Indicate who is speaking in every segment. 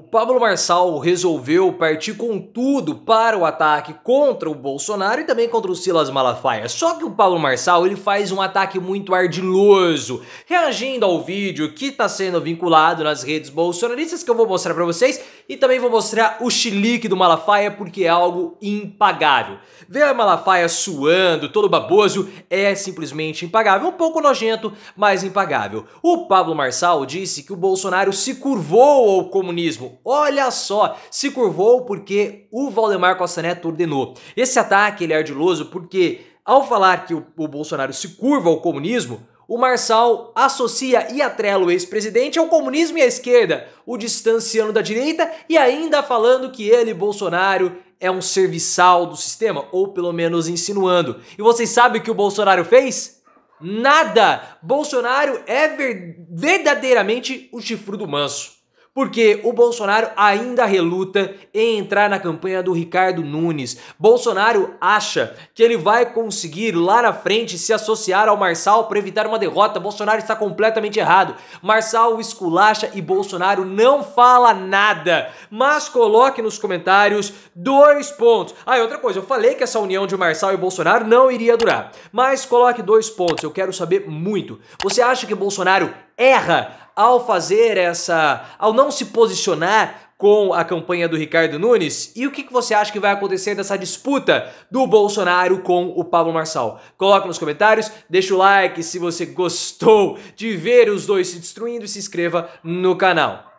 Speaker 1: O Pablo Marçal resolveu partir com tudo para o ataque contra o Bolsonaro e também contra o Silas Malafaia. Só que o Pablo Marçal ele faz um ataque muito ardiloso, reagindo ao vídeo que está sendo vinculado nas redes bolsonaristas que eu vou mostrar para vocês e também vou mostrar o chilique do Malafaia porque é algo impagável. Ver a Malafaia suando, todo baboso, é simplesmente impagável. Um pouco nojento, mas impagável. O Pablo Marçal disse que o Bolsonaro se curvou ao comunismo. Olha só, se curvou porque o Valdemar Costa Neto ordenou. Esse ataque ele é ardiloso porque ao falar que o, o Bolsonaro se curva ao comunismo, o Marçal associa e atrela o ex-presidente ao comunismo e à esquerda, o distanciando da direita e ainda falando que ele, Bolsonaro, é um serviçal do sistema, ou pelo menos insinuando. E vocês sabem o que o Bolsonaro fez? Nada! Bolsonaro é ver verdadeiramente o chifrudo manso. Porque o Bolsonaro ainda reluta em entrar na campanha do Ricardo Nunes. Bolsonaro acha que ele vai conseguir lá na frente se associar ao Marçal para evitar uma derrota. Bolsonaro está completamente errado. Marçal esculacha e Bolsonaro não fala nada. Mas coloque nos comentários dois pontos. Ah, e outra coisa, eu falei que essa união de Marçal e Bolsonaro não iria durar. Mas coloque dois pontos, eu quero saber muito. Você acha que Bolsonaro erra ao fazer essa. ao não se posicionar com a campanha do Ricardo Nunes? E o que, que você acha que vai acontecer dessa disputa do Bolsonaro com o Pablo Marçal? Coloca nos comentários, deixa o like se você gostou de ver os dois se destruindo e se inscreva no canal.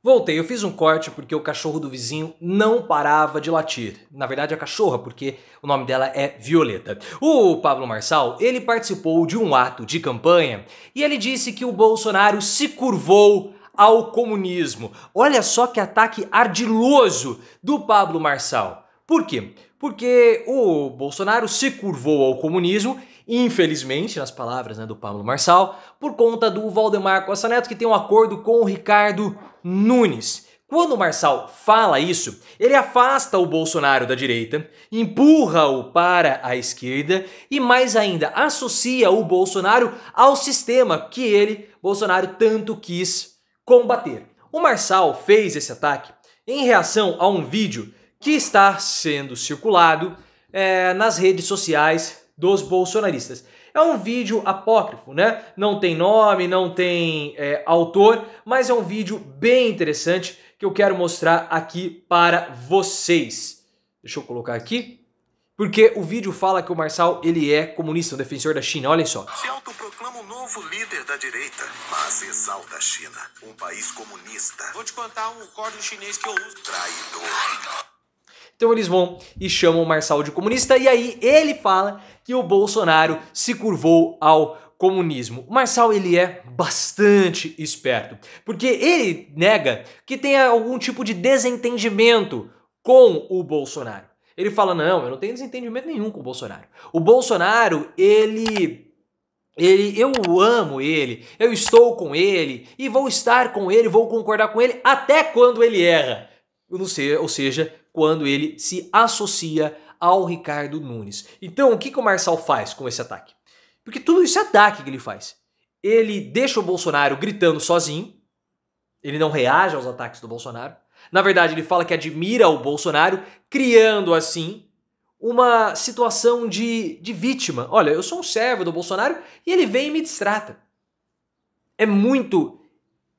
Speaker 1: Voltei, eu fiz um corte porque o cachorro do vizinho não parava de latir. Na verdade, é a cachorra, porque o nome dela é Violeta. O Pablo Marçal, ele participou de um ato de campanha e ele disse que o Bolsonaro se curvou ao comunismo. Olha só que ataque ardiloso do Pablo Marçal. Por quê? Porque o Bolsonaro se curvou ao comunismo infelizmente, nas palavras né, do Pablo Marçal, por conta do Valdemar Costa Neto, que tem um acordo com o Ricardo Nunes. Quando o Marçal fala isso, ele afasta o Bolsonaro da direita, empurra-o para a esquerda e, mais ainda, associa o Bolsonaro ao sistema que ele, Bolsonaro, tanto quis combater. O Marçal fez esse ataque em reação a um vídeo que está sendo circulado é, nas redes sociais dos bolsonaristas. É um vídeo apócrifo, né? Não tem nome, não tem é, autor, mas é um vídeo bem interessante que eu quero mostrar aqui para vocês. Deixa eu colocar aqui. Porque o vídeo fala que o Marçal ele é comunista, um defensor da China, olha só. Se autoproclama o novo líder da direita, mas exalta a China, um país comunista. Vou te contar um código chinês que eu uso. Traidor. Então eles vão e chamam o Marçal de comunista e aí ele fala que o Bolsonaro se curvou ao comunismo. O Marçal ele é bastante esperto, porque ele nega que tenha algum tipo de desentendimento com o Bolsonaro. Ele fala: "Não, eu não tenho desentendimento nenhum com o Bolsonaro. O Bolsonaro, ele ele, eu amo ele, eu estou com ele e vou estar com ele, vou concordar com ele até quando ele erra ou seja, quando ele se associa ao Ricardo Nunes. Então, o que, que o Marçal faz com esse ataque? Porque tudo isso é ataque que ele faz. Ele deixa o Bolsonaro gritando sozinho, ele não reage aos ataques do Bolsonaro. Na verdade, ele fala que admira o Bolsonaro, criando assim uma situação de, de vítima. Olha, eu sou um servo do Bolsonaro e ele vem e me distrata. É muito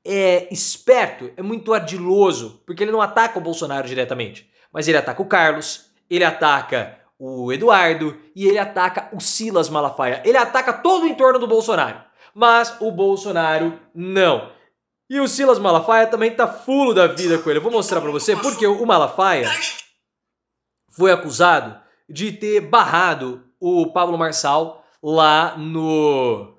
Speaker 1: é, esperto, é muito ardiloso, porque ele não ataca o Bolsonaro diretamente, mas ele ataca o Carlos, ele ataca o Eduardo e ele ataca o Silas Malafaia. Ele ataca todo o entorno do Bolsonaro, mas o Bolsonaro não. E o Silas Malafaia também tá fulo da vida com ele. Eu vou mostrar para você porque o Malafaia foi acusado de ter barrado o Pablo Marçal lá no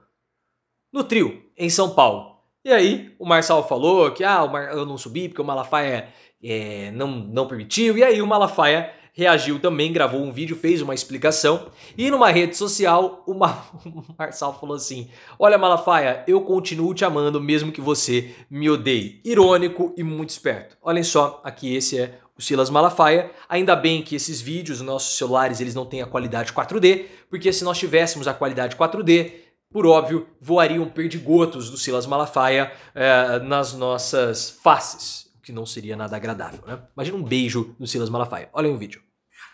Speaker 1: no trio em São Paulo. E aí o Marçal falou que ah, eu não subi porque o Malafaia é, não, não permitiu. E aí o Malafaia reagiu também, gravou um vídeo, fez uma explicação. E numa rede social, o, Ma... o Marçal falou assim: Olha, Malafaia, eu continuo te amando mesmo que você me odeie. Irônico e muito esperto. Olhem só, aqui esse é o Silas Malafaia. Ainda bem que esses vídeos, nossos celulares, eles não têm a qualidade 4D, porque se nós tivéssemos a qualidade 4D, por óbvio, voariam perdigotos do Silas Malafaia é, nas nossas faces, o que não seria nada agradável, né? Imagina um beijo do Silas Malafaia. Olha aí o vídeo.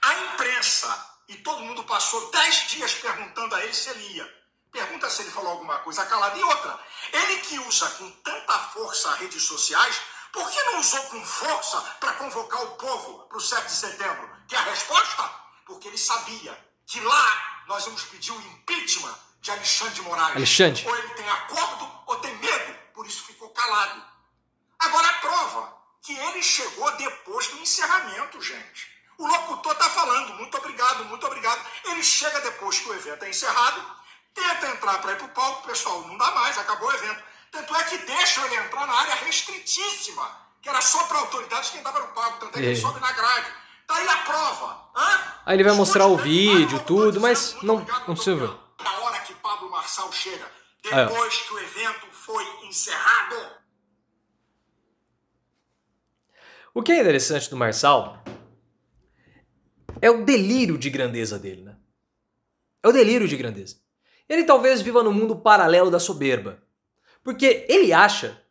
Speaker 1: A imprensa e todo mundo passou 10 dias perguntando a ele se ele ia. Pergunta se ele falou alguma coisa calada. E outra, ele que usa com tanta força as redes sociais, por que não usou com força para convocar o povo para o 7 de setembro? Que a resposta? Porque ele sabia que lá nós vamos pedir o impeachment de Alexandre de Moraes. Alexandre. Ou ele tem acordo ou tem medo, por isso ficou calado. Agora a prova que ele chegou depois do encerramento, gente. O locutor está falando, muito obrigado, muito obrigado. Ele chega depois que o evento é encerrado, tenta entrar para ir para o palco, pessoal, não dá mais, acabou o evento. Tanto é que deixa ele entrar na área restritíssima, que era só para autoridades que
Speaker 2: estava no palco, tanto é que ele é. sobe
Speaker 1: na grade. Está aí a prova. Hã? Aí ele vai mostrar o vídeo, tudo, mas não, não precisa ver. Ah, é. depois que o evento foi encerrado. O que é interessante do Marçal é o delírio de grandeza dele, né? É o delírio de grandeza. Ele talvez viva no mundo paralelo da soberba. Porque ele acha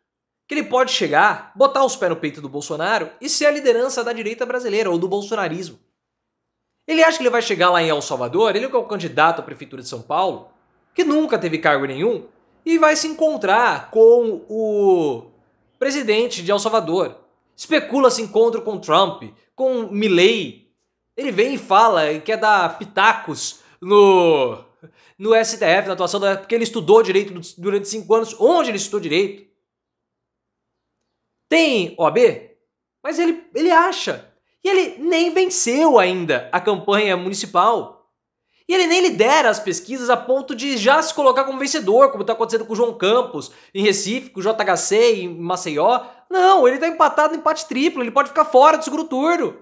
Speaker 1: que ele pode chegar, botar os pés no peito do Bolsonaro e ser a liderança da direita brasileira ou do bolsonarismo. Ele acha que ele vai chegar lá em El Salvador, ele que é o candidato à prefeitura de São Paulo, que nunca teve cargo nenhum, e vai se encontrar com o presidente de El Salvador. Especula-se encontro com Trump, com Milley. Ele vem e fala e quer dar pitacos no, no STF, na atuação da. porque ele estudou direito durante cinco anos. Onde ele estudou direito? Tem OAB? Mas ele, ele acha. E ele nem venceu ainda a campanha municipal. E ele nem lidera as pesquisas a ponto de já se colocar como vencedor, como está acontecendo com o João Campos em Recife, com o JHC em Maceió. Não, ele está empatado no empate triplo, ele pode ficar fora do segundo turno.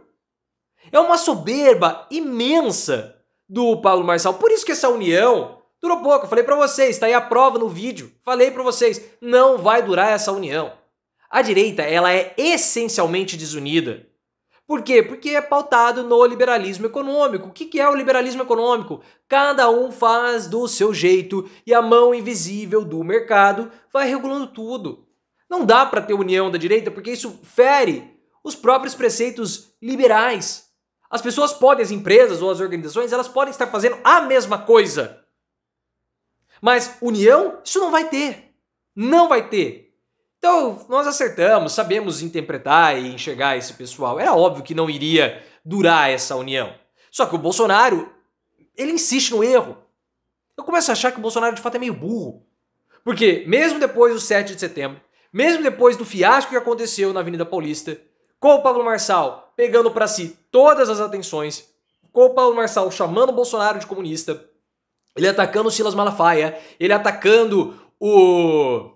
Speaker 1: É uma soberba imensa do Paulo Marçal. Por isso que essa união durou pouco. Eu falei para vocês, está aí a prova no vídeo. Falei para vocês, não vai durar essa união. A direita, ela é essencialmente desunida. Por quê? Porque é pautado no liberalismo econômico. O que é o liberalismo econômico? Cada um faz do seu jeito e a mão invisível do mercado vai regulando tudo. Não dá para ter união da direita porque isso fere os próprios preceitos liberais. As pessoas podem, as empresas ou as organizações, elas podem estar fazendo a mesma coisa. Mas união, isso não vai ter. Não vai ter. Então, nós acertamos, sabemos interpretar e enxergar esse pessoal. Era óbvio que não iria durar essa união. Só que o Bolsonaro, ele insiste no erro. Eu começo a achar que o Bolsonaro de fato é meio burro. Porque, mesmo depois do 7 de setembro, mesmo depois do fiasco que aconteceu na Avenida Paulista, com o Pablo Marçal pegando para si todas as atenções, com o Paulo Marçal chamando o Bolsonaro de comunista, ele atacando o Silas Malafaia, ele atacando o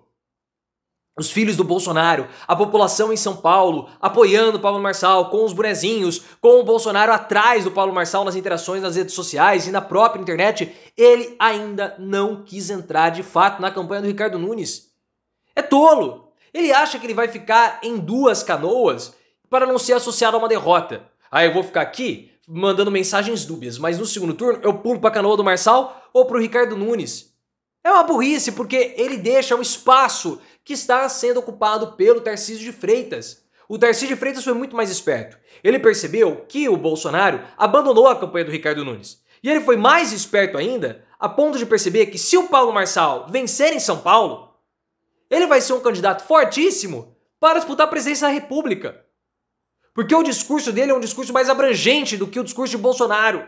Speaker 1: os filhos do Bolsonaro, a população em São Paulo apoiando o Paulo Marçal com os bonezinhos, com o Bolsonaro atrás do Paulo Marçal nas interações nas redes sociais e na própria internet, ele ainda não quis entrar de fato na campanha do Ricardo Nunes. É tolo! Ele acha que ele vai ficar em duas canoas para não ser associado a uma derrota. Aí ah, eu vou ficar aqui mandando mensagens dúbias, mas no segundo turno eu pulo para a canoa do Marçal ou para o Ricardo Nunes. É uma burrice porque ele deixa um espaço que está sendo ocupado pelo Tarcísio de Freitas. O Tarcísio de Freitas foi muito mais esperto. Ele percebeu que o Bolsonaro abandonou a campanha do Ricardo Nunes. E ele foi mais esperto ainda a ponto de perceber que se o Paulo Marçal vencer em São Paulo, ele vai ser um candidato fortíssimo para disputar a presidência da República. Porque o discurso dele é um discurso mais abrangente do que o discurso de Bolsonaro.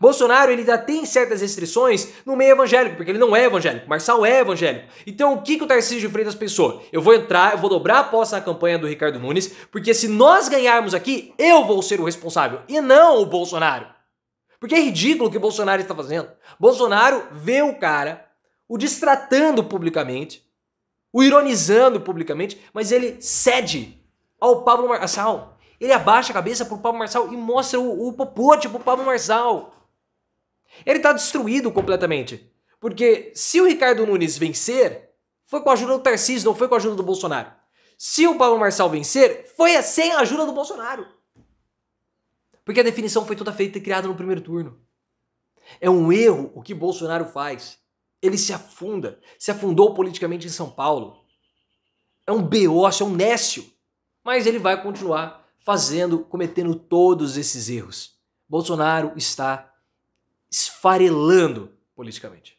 Speaker 1: Bolsonaro ele já tem certas restrições no meio evangélico, porque ele não é evangélico, Marçal é evangélico. Então o que, que o Tarcísio de Freitas pensou? Eu vou entrar, eu vou dobrar a aposta na campanha do Ricardo Nunes, porque se nós ganharmos aqui, eu vou ser o responsável e não o Bolsonaro. Porque é ridículo o que o Bolsonaro está fazendo. Bolsonaro vê o cara o distratando publicamente, o ironizando publicamente, mas ele cede ao Pablo Marçal. Ele abaixa a cabeça pro Pablo Marçal e mostra o, o popote pro Pablo Marçal. Ele está destruído completamente. Porque se o Ricardo Nunes vencer, foi com a ajuda do Tarcísio, não foi com a ajuda do Bolsonaro. Se o Paulo Marçal vencer, foi sem a ajuda do Bolsonaro. Porque a definição foi toda feita e criada no primeiro turno. É um erro o que Bolsonaro faz. Ele se afunda, se afundou politicamente em São Paulo. É um beócio, é um nécio. Mas ele vai continuar fazendo, cometendo todos esses erros. Bolsonaro está esfarelando politicamente.